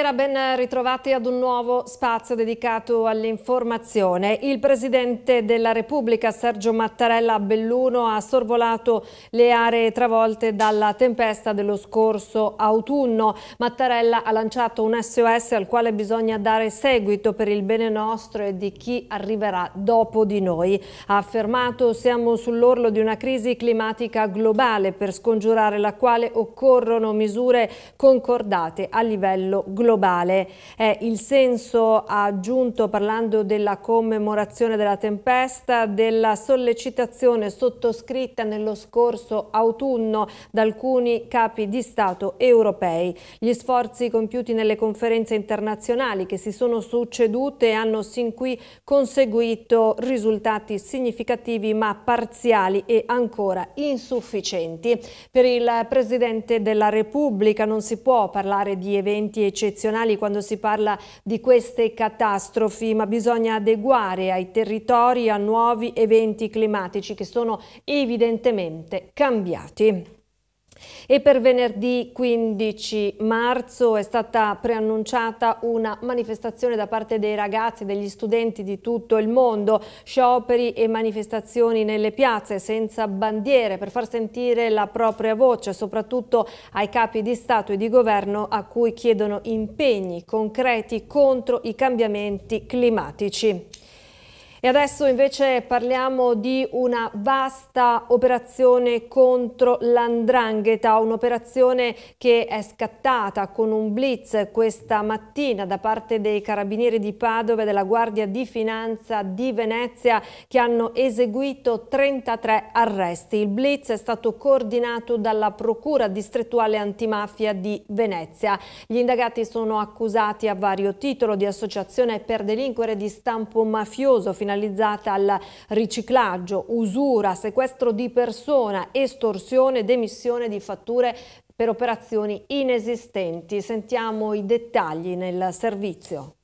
Buonasera, ben ritrovati ad un nuovo spazio dedicato all'informazione. Il Presidente della Repubblica Sergio Mattarella Belluno ha sorvolato le aree travolte dalla tempesta dello scorso autunno. Mattarella ha lanciato un SOS al quale bisogna dare seguito per il bene nostro e di chi arriverà dopo di noi. Ha affermato siamo sull'orlo di una crisi climatica globale per scongiurare la quale occorrono misure concordate a livello globale globale. È il senso aggiunto parlando della commemorazione della tempesta, della sollecitazione sottoscritta nello scorso autunno da alcuni capi di Stato europei. Gli sforzi compiuti nelle conferenze internazionali che si sono succedute hanno sin qui conseguito risultati significativi ma parziali e ancora insufficienti. Per il Presidente della Repubblica non si può parlare di eventi eccezionali eccezionali quando si parla di queste catastrofi, ma bisogna adeguare ai territori a nuovi eventi climatici che sono evidentemente cambiati. E per venerdì 15 marzo è stata preannunciata una manifestazione da parte dei ragazzi e degli studenti di tutto il mondo, scioperi e manifestazioni nelle piazze senza bandiere per far sentire la propria voce, soprattutto ai capi di Stato e di governo a cui chiedono impegni concreti contro i cambiamenti climatici. E adesso invece parliamo di una vasta operazione contro l'andrangheta, un'operazione che è scattata con un blitz questa mattina da parte dei carabinieri di Padova e della Guardia di Finanza di Venezia che hanno eseguito 33 arresti. Il blitz è stato coordinato dalla Procura distrettuale antimafia di Venezia. Gli indagati sono accusati a vario titolo di associazione per delinquere di stampo mafioso finalizzate al riciclaggio, usura, sequestro di persona, estorsione ed emissione di fatture per operazioni inesistenti. Sentiamo i dettagli nel servizio.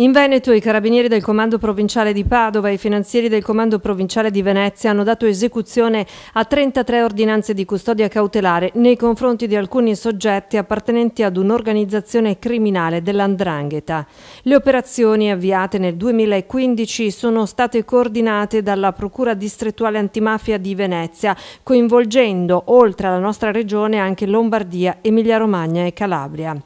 In Veneto i carabinieri del comando provinciale di Padova e i finanzieri del comando provinciale di Venezia hanno dato esecuzione a 33 ordinanze di custodia cautelare nei confronti di alcuni soggetti appartenenti ad un'organizzazione criminale dell'Andrangheta. Le operazioni avviate nel 2015 sono state coordinate dalla Procura distrettuale antimafia di Venezia, coinvolgendo oltre alla nostra regione anche Lombardia, Emilia-Romagna e Calabria.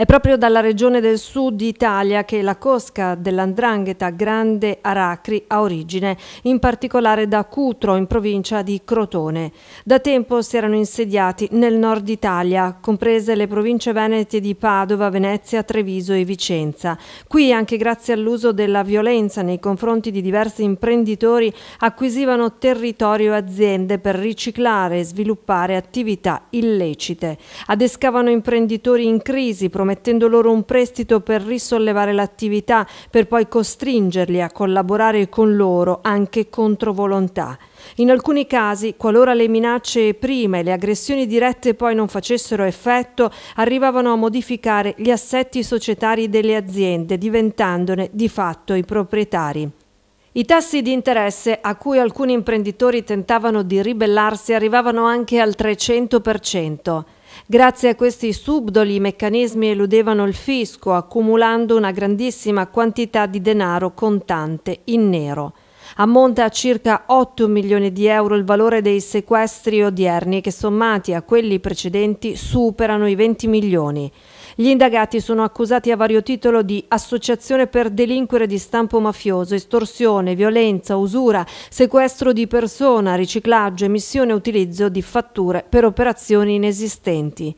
È proprio dalla regione del sud Italia che la cosca dell'andrangheta Grande Aracri ha origine, in particolare da Cutro in provincia di Crotone. Da tempo si erano insediati nel nord Italia, comprese le province venete di Padova, Venezia, Treviso e Vicenza. Qui, anche grazie all'uso della violenza nei confronti di diversi imprenditori, acquisivano territorio e aziende per riciclare e sviluppare attività illecite. Adescavano imprenditori in crisi, promettendo promettendo loro un prestito per risollevare l'attività, per poi costringerli a collaborare con loro anche contro volontà. In alcuni casi, qualora le minacce prima e le aggressioni dirette poi non facessero effetto, arrivavano a modificare gli assetti societari delle aziende, diventandone di fatto i proprietari. I tassi di interesse a cui alcuni imprenditori tentavano di ribellarsi arrivavano anche al 300%. Grazie a questi subdoli meccanismi eludevano il fisco, accumulando una grandissima quantità di denaro contante in nero. Ammonta a circa 8 milioni di euro il valore dei sequestri odierni che sommati a quelli precedenti superano i 20 milioni. Gli indagati sono accusati a vario titolo di associazione per delinquere di stampo mafioso, estorsione, violenza, usura, sequestro di persona, riciclaggio, emissione e utilizzo di fatture per operazioni inesistenti.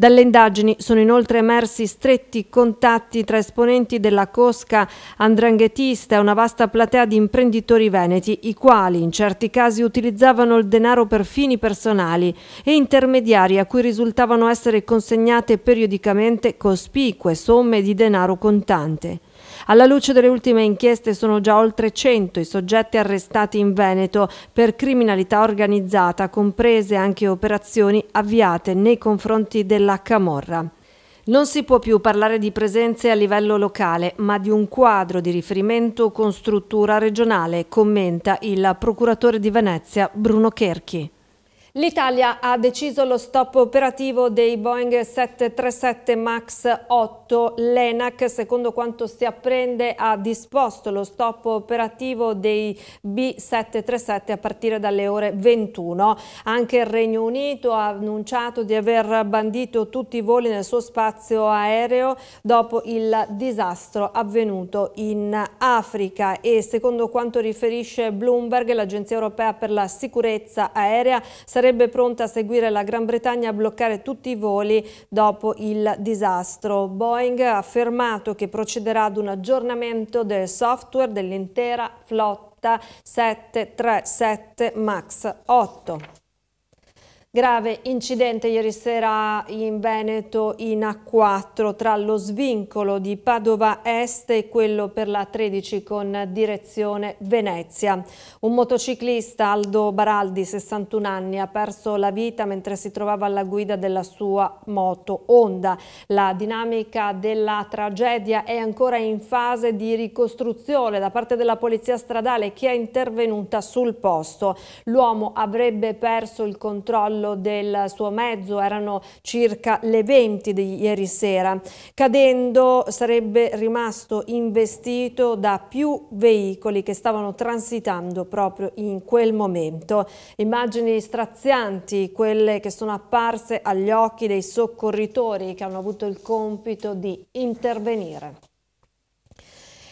Dalle indagini sono inoltre emersi stretti contatti tra esponenti della cosca andranghetista e una vasta platea di imprenditori veneti, i quali in certi casi utilizzavano il denaro per fini personali e intermediari a cui risultavano essere consegnate periodicamente cospicue somme di denaro contante. Alla luce delle ultime inchieste sono già oltre 100 i soggetti arrestati in Veneto per criminalità organizzata, comprese anche operazioni avviate nei confronti della Camorra. Non si può più parlare di presenze a livello locale, ma di un quadro di riferimento con struttura regionale, commenta il procuratore di Venezia Bruno Cherchi. L'Italia ha deciso lo stop operativo dei Boeing 737 MAX 8. L'ENAC, secondo quanto si apprende, ha disposto lo stop operativo dei B737 a partire dalle ore 21. Anche il Regno Unito ha annunciato di aver bandito tutti i voli nel suo spazio aereo dopo il disastro avvenuto in Africa e secondo quanto riferisce Bloomberg, l'Agenzia Europea per la Sicurezza Aerea, sarebbe pronta a seguire la Gran Bretagna a bloccare tutti i voli dopo il disastro. Boeing ha affermato che procederà ad un aggiornamento del software dell'intera flotta 737 MAX 8. Grave incidente ieri sera in Veneto in A4 tra lo svincolo di Padova Est e quello per la 13 con direzione Venezia. Un motociclista, Aldo Baraldi, 61 anni, ha perso la vita mentre si trovava alla guida della sua moto Honda. La dinamica della tragedia è ancora in fase di ricostruzione da parte della polizia stradale che è intervenuta sul posto. L'uomo avrebbe perso il controllo crollo del suo mezzo, erano circa le 20 di ieri sera. Cadendo sarebbe rimasto investito da più veicoli che stavano transitando proprio in quel momento. Immagini strazianti, quelle che sono apparse agli occhi dei soccorritori che hanno avuto il compito di intervenire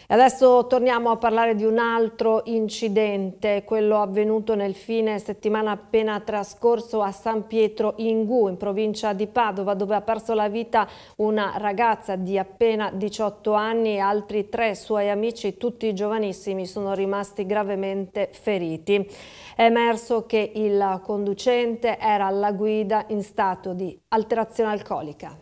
adesso torniamo a parlare di un altro incidente, quello avvenuto nel fine settimana appena trascorso a San Pietro in Gu, in provincia di Padova, dove ha perso la vita una ragazza di appena 18 anni e altri tre suoi amici, tutti giovanissimi, sono rimasti gravemente feriti. È emerso che il conducente era alla guida in stato di alterazione alcolica.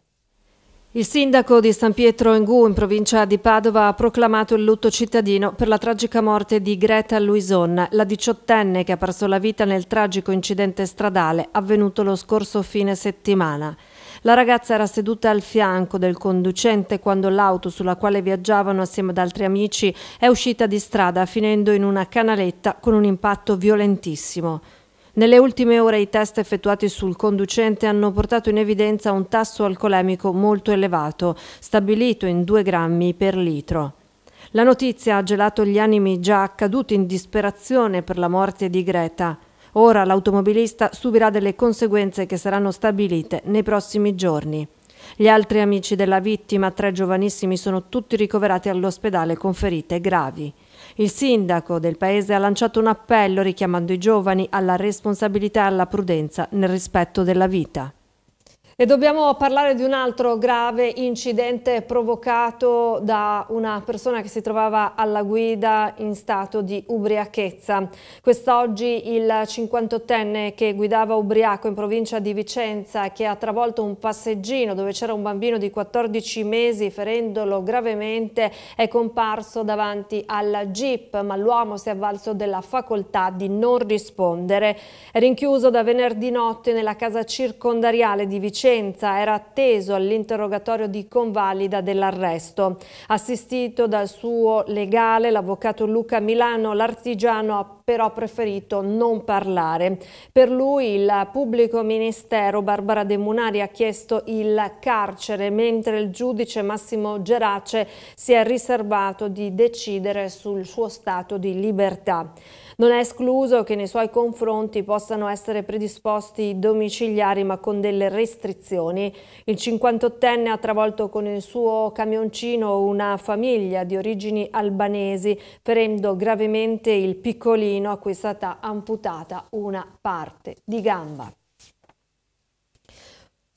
Il sindaco di San Pietro in Gu, in provincia di Padova, ha proclamato il lutto cittadino per la tragica morte di Greta Luison, la diciottenne che ha perso la vita nel tragico incidente stradale avvenuto lo scorso fine settimana. La ragazza era seduta al fianco del conducente quando l'auto sulla quale viaggiavano assieme ad altri amici è uscita di strada finendo in una canaletta con un impatto violentissimo. Nelle ultime ore i test effettuati sul conducente hanno portato in evidenza un tasso alcolemico molto elevato, stabilito in 2 grammi per litro. La notizia ha gelato gli animi già accaduti in disperazione per la morte di Greta. Ora l'automobilista subirà delle conseguenze che saranno stabilite nei prossimi giorni. Gli altri amici della vittima, tre giovanissimi, sono tutti ricoverati all'ospedale con ferite gravi. Il sindaco del paese ha lanciato un appello richiamando i giovani alla responsabilità e alla prudenza nel rispetto della vita. E dobbiamo parlare di un altro grave incidente provocato da una persona che si trovava alla guida in stato di ubriachezza. Quest'oggi il 58enne che guidava ubriaco in provincia di Vicenza che ha travolto un passeggino dove c'era un bambino di 14 mesi ferendolo gravemente è comparso davanti alla jeep ma l'uomo si è avvalso della facoltà di non rispondere. È rinchiuso da venerdì notte nella casa circondariale di Vicenza coscienza era atteso all'interrogatorio di convalida dell'arresto. Assistito dal suo legale, l'avvocato Luca Milano, l'artigiano ha però ha preferito non parlare. Per lui il pubblico ministero Barbara De Munari ha chiesto il carcere, mentre il giudice Massimo Gerace si è riservato di decidere sul suo stato di libertà. Non è escluso che nei suoi confronti possano essere predisposti domiciliari ma con delle restrizioni. Il 58enne ha travolto con il suo camioncino una famiglia di origini albanesi ferendo gravemente il piccolino bambino a cui è stata amputata una parte di gamba.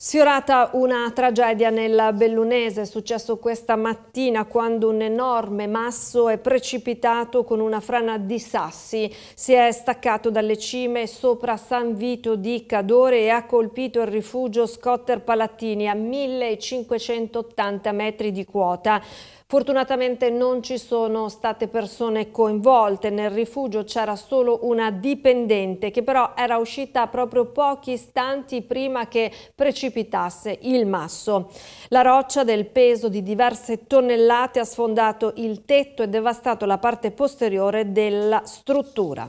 Sfiorata una tragedia nel Bellunese, è successo questa mattina quando un enorme masso è precipitato con una frana di sassi, si è staccato dalle cime sopra San Vito di Cadore e ha colpito il rifugio Scotter Palattini a 1580 metri di quota. Fortunatamente non ci sono state persone coinvolte, nel rifugio c'era solo una dipendente che però era uscita proprio pochi istanti prima che precipitasse il masso. La roccia del peso di diverse tonnellate ha sfondato il tetto e devastato la parte posteriore della struttura.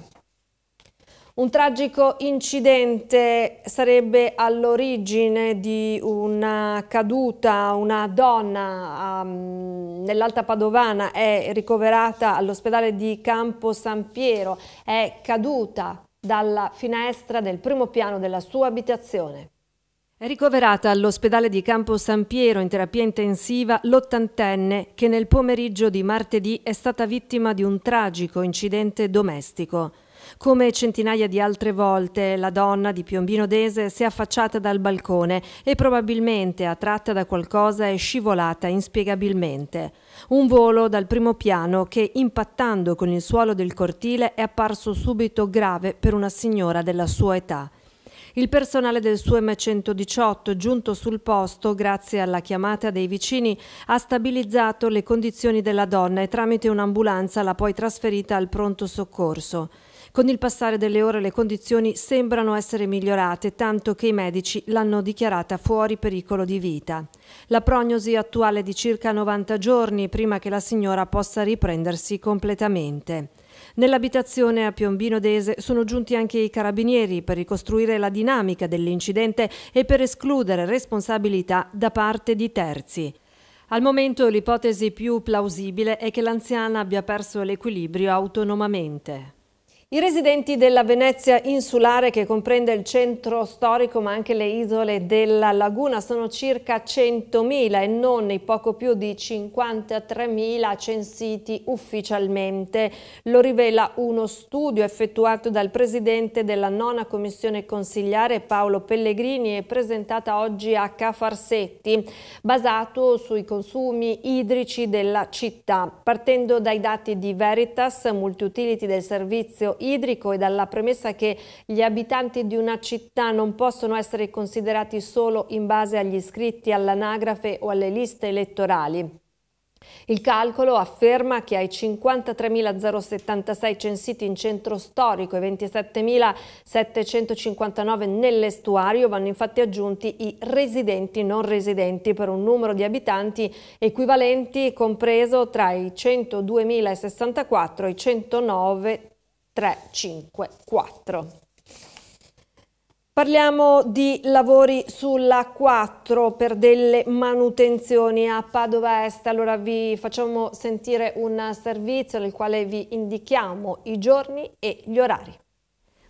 Un tragico incidente sarebbe all'origine di una caduta, una donna um, nell'Alta Padovana è ricoverata all'ospedale di Campo San Piero, è caduta dalla finestra del primo piano della sua abitazione. È ricoverata all'ospedale di Campo San Piero in terapia intensiva l'ottantenne che nel pomeriggio di martedì è stata vittima di un tragico incidente domestico. Come centinaia di altre volte, la donna di Piombino Dese si è affacciata dal balcone e probabilmente, attratta da qualcosa, è scivolata inspiegabilmente. Un volo dal primo piano che, impattando con il suolo del cortile, è apparso subito grave per una signora della sua età. Il personale del SUEM 118, giunto sul posto grazie alla chiamata dei vicini, ha stabilizzato le condizioni della donna e tramite un'ambulanza l'ha poi trasferita al pronto soccorso. Con il passare delle ore le condizioni sembrano essere migliorate, tanto che i medici l'hanno dichiarata fuori pericolo di vita. La prognosi attuale è di circa 90 giorni prima che la signora possa riprendersi completamente. Nell'abitazione a Piombino Dese sono giunti anche i carabinieri per ricostruire la dinamica dell'incidente e per escludere responsabilità da parte di terzi. Al momento l'ipotesi più plausibile è che l'anziana abbia perso l'equilibrio autonomamente. I residenti della Venezia insulare, che comprende il centro storico ma anche le isole della laguna, sono circa 100.000 e non i poco più di 53.000 censiti ufficialmente. Lo rivela uno studio effettuato dal presidente della nona commissione consigliare Paolo Pellegrini e presentata oggi a Cafarsetti, basato sui consumi idrici della città. Partendo dai dati di Veritas, multiutility del servizio idrico e dalla premessa che gli abitanti di una città non possono essere considerati solo in base agli iscritti all'anagrafe o alle liste elettorali. Il calcolo afferma che ai 53.076 censiti in centro storico e 27.759 nell'estuario vanno infatti aggiunti i residenti non residenti per un numero di abitanti equivalenti compreso tra i 102.064 e i 109.000. 3, 5, 4. Parliamo di lavori sulla 4 per delle manutenzioni a Padova Est. Allora vi facciamo sentire un servizio nel quale vi indichiamo i giorni e gli orari.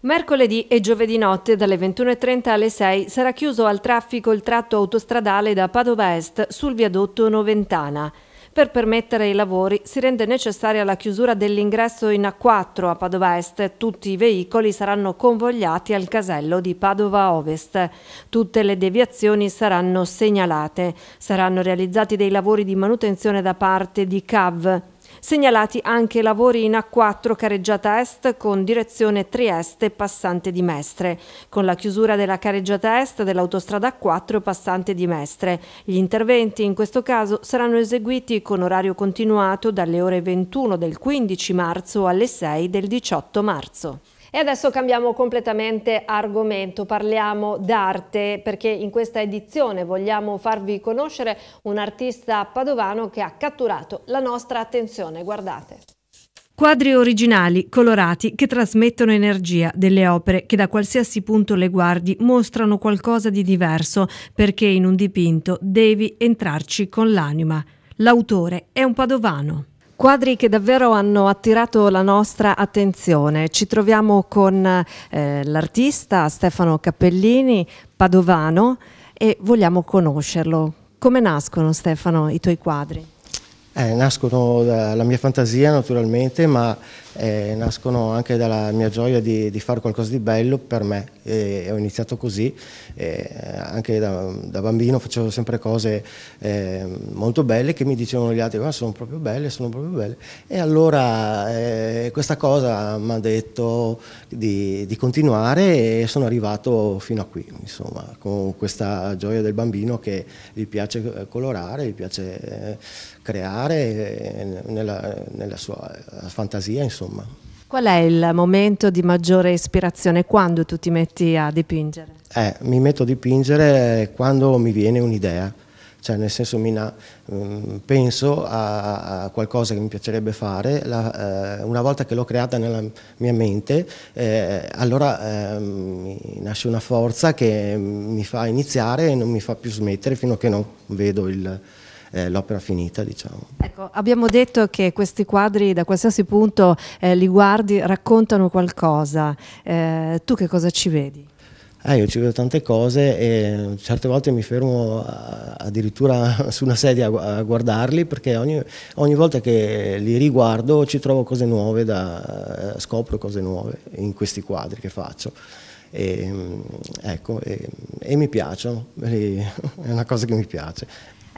Mercoledì e giovedì notte dalle 21.30 alle 6 sarà chiuso al traffico il tratto autostradale da Padova Est sul viadotto Noventana. Per permettere i lavori si rende necessaria la chiusura dell'ingresso in A4 a Padova Est. Tutti i veicoli saranno convogliati al casello di Padova Ovest. Tutte le deviazioni saranno segnalate. Saranno realizzati dei lavori di manutenzione da parte di CAV Segnalati anche lavori in A4 careggiata est con direzione Trieste passante di Mestre. Con la chiusura della careggiata est dell'autostrada A4 passante di Mestre. Gli interventi in questo caso saranno eseguiti con orario continuato dalle ore 21 del 15 marzo alle 6 del 18 marzo. E adesso cambiamo completamente argomento, parliamo d'arte perché in questa edizione vogliamo farvi conoscere un artista padovano che ha catturato la nostra attenzione, guardate. Quadri originali, colorati, che trasmettono energia, delle opere che da qualsiasi punto le guardi mostrano qualcosa di diverso perché in un dipinto devi entrarci con l'anima. L'autore è un padovano. Quadri che davvero hanno attirato la nostra attenzione. Ci troviamo con eh, l'artista Stefano Cappellini, padovano, e vogliamo conoscerlo. Come nascono, Stefano, i tuoi quadri? Eh, nascono dalla mia fantasia naturalmente, ma eh, nascono anche dalla mia gioia di, di, fare qualcosa di bello per me. E ho iniziato così, eh, anche da, da, bambino facevo sempre cose eh, molto belle che mi dicevano gli altri, ma sono proprio belle, sono proprio belle. E allora eh, questa cosa mi ha detto di, di, continuare e sono arrivato fino a qui, insomma, con questa gioia del bambino che gli piace colorare, gli piace eh, creare eh, nella, nella sua fantasia, insomma insomma. Qual è il momento di maggiore ispirazione? Quando tu ti metti a dipingere? Eh, mi metto a dipingere quando mi viene un'idea, cioè nel senso mina, mm, penso a, a, qualcosa che mi piacerebbe fare, la, eh, una volta che l'ho creata nella mia mente, eh, allora eh, mi nasce una forza che mi fa iniziare e non mi fa più smettere fino a che non vedo il, eh, l'opera finita. Diciamo. Ecco, abbiamo detto che questi quadri da qualsiasi punto eh, li guardi raccontano qualcosa, eh, tu che cosa ci vedi? Ah, io ci vedo tante cose e certe volte mi fermo eh, addirittura su una sedia a guardarli perché ogni, ogni volta che li riguardo ci trovo cose nuove, da, eh, scopro cose nuove in questi quadri che faccio. E, mm, ecco, e, e mi piacciono, è una cosa che mi piace.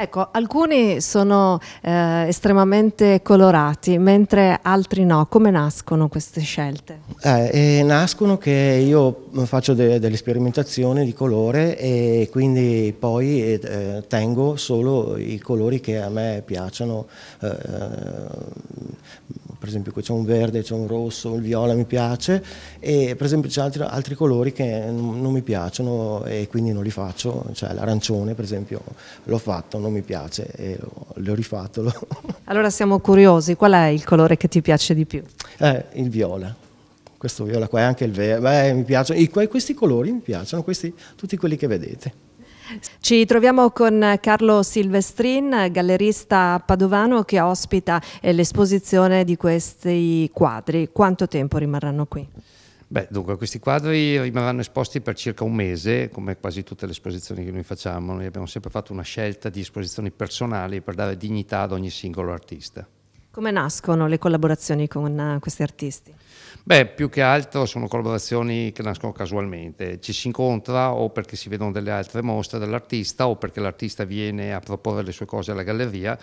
Ecco, alcuni sono eh, estremamente colorati, mentre altri no. Come nascono queste scelte? Eh, eh, nascono che io faccio de delle sperimentazioni di colore e quindi poi eh, tengo solo i colori che a me piacciono eh, eh, per esempio qui c'è un verde, c'è un rosso, il viola mi piace e per esempio c'è altri, altri colori che non, mi piacciono e quindi non li faccio, cioè l'arancione per esempio l'ho fatto, non mi piace e l'ho rifatto. Lo... Allora siamo curiosi, qual è il colore che ti piace di più? Eh, il viola questo viola qua è anche il verde, beh, mi piacciono, I, questi colori mi piacciono, questi, tutti quelli che vedete. Ci troviamo con Carlo Silvestrin, gallerista padovano che ospita eh, l'esposizione di questi quadri. Quanto tempo rimarranno qui? Beh, dunque, questi quadri rimarranno esposti per circa un mese, come quasi tutte le esposizioni che noi facciamo. Noi abbiamo sempre fatto una scelta di esposizioni personali per dare dignità ad ogni singolo artista. Come nascono le collaborazioni con eh, questi artisti? Beh, più che altro sono collaborazioni che nascono casualmente, ci si incontra o perché si vedono delle altre mostre dell'artista o perché l'artista viene a proporre le sue cose alla galleria,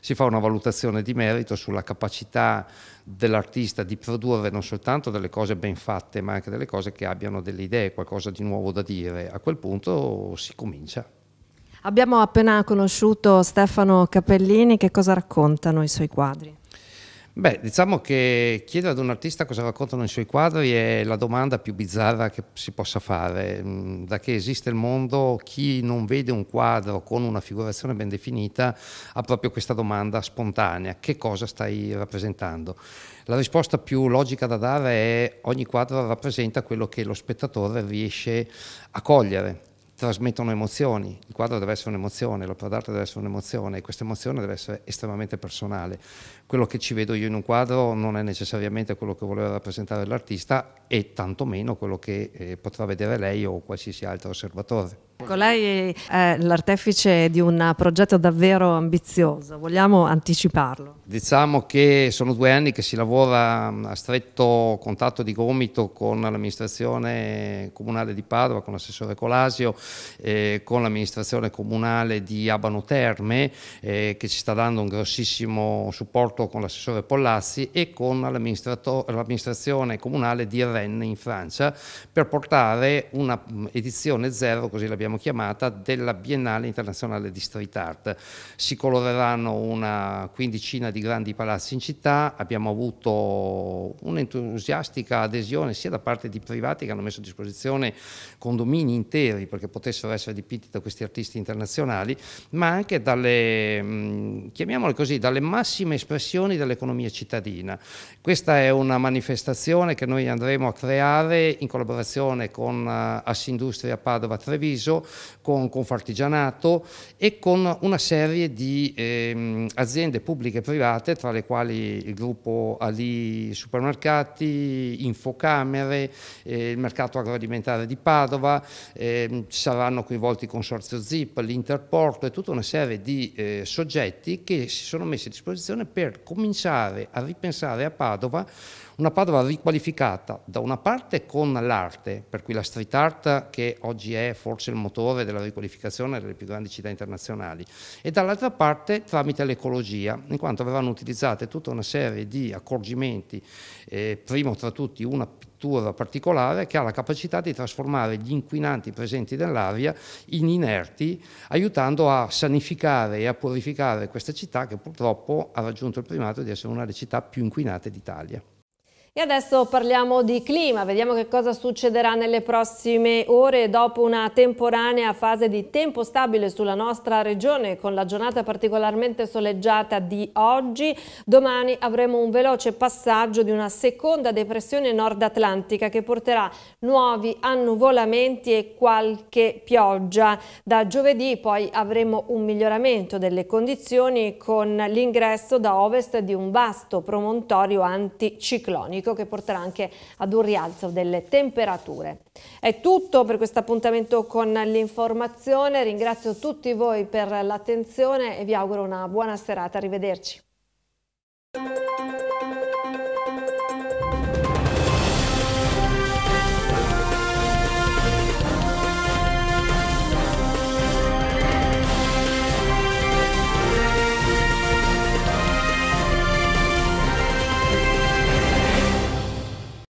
si fa una valutazione di merito sulla capacità dell'artista di produrre non soltanto delle cose ben fatte, ma anche delle cose che abbiano delle idee, qualcosa di nuovo da dire. A quel punto si comincia. Abbiamo appena conosciuto Stefano Capellini, che cosa raccontano i suoi quadri? Beh, diciamo che chiedere ad un artista cosa raccontano i suoi quadri è la domanda più bizzarra che si possa fare. Mm, da che esiste il mondo, chi non vede un quadro con una figurazione ben definita ha proprio questa domanda spontanea, che cosa stai rappresentando? La risposta più logica da dare è ogni quadro rappresenta quello che lo spettatore riesce a cogliere trasmettono emozioni, il quadro deve essere un'emozione, l'opera d'arte deve essere un'emozione e questa emozione deve essere estremamente personale. Quello che ci vedo io in un quadro non è necessariamente quello che voleva rappresentare l'artista e tantomeno quello che eh, potrà vedere lei o qualsiasi altro osservatore. Ecco, lei è l'artefice di un progetto davvero ambizioso, vogliamo anticiparlo? Diciamo che sono due anni che si lavora mm, a stretto contatto di gomito con l'amministrazione comunale di Padova, con l'assessore Colasio, eh, con l'amministrazione comunale di Abano Terme eh, che ci sta dando un grossissimo supporto con l'assessore Pollazzi e con l'amministrazione comunale di Rennes in Francia per portare una mm, edizione zero, così l'abbiamo l'abbiamo chiamata, della Biennale Internazionale di Street Art. Si coloreranno una quindicina di grandi palazzi in città, abbiamo avuto un'entusiastica adesione sia da parte di privati che hanno messo a disposizione condomini interi perché potessero essere dipinti da questi artisti internazionali, ma anche dalle, chiamiamole così, dalle massime espressioni dell'economia cittadina. Questa è una manifestazione che noi andremo a creare in collaborazione con eh, Assindustria Padova Treviso Viaggio, con Confartigianato e con una serie di ehm, aziende pubbliche e private, tra le quali il gruppo Ali Supermercati, Infocamere, eh, il mercato agroalimentare di Padova, eh, saranno coinvolti il consorzio ZIP, l'Interporto e tutta una serie di eh, soggetti che si sono messi a disposizione per cominciare a ripensare a Padova una Padova riqualificata da una parte con l'arte, per cui la street art che oggi è forse il motore della riqualificazione delle più grandi città internazionali, e dall'altra parte tramite l'ecologia, in quanto verranno utilizzate tutta una serie di accorgimenti, eh, primo tra tutti una pittura particolare che ha la capacità di trasformare gli inquinanti presenti nell'aria in inerti, aiutando a sanificare e a purificare questa città che purtroppo ha raggiunto il primato di essere una delle città più inquinate d'Italia. E adesso parliamo di clima, vediamo che cosa succederà nelle prossime ore dopo una temporanea fase di tempo stabile sulla nostra regione con la giornata particolarmente soleggiata di oggi. Domani avremo un veloce passaggio di una seconda depressione nord atlantica che porterà nuovi annuvolamenti e qualche pioggia. Da giovedì poi avremo un miglioramento delle condizioni con l'ingresso da ovest di un vasto promontorio anticiclonico pubblico che porterà anche ad un rialzo delle temperature. È tutto per questo appuntamento con l'informazione, ringrazio tutti voi per l'attenzione e vi auguro una buona serata, arrivederci.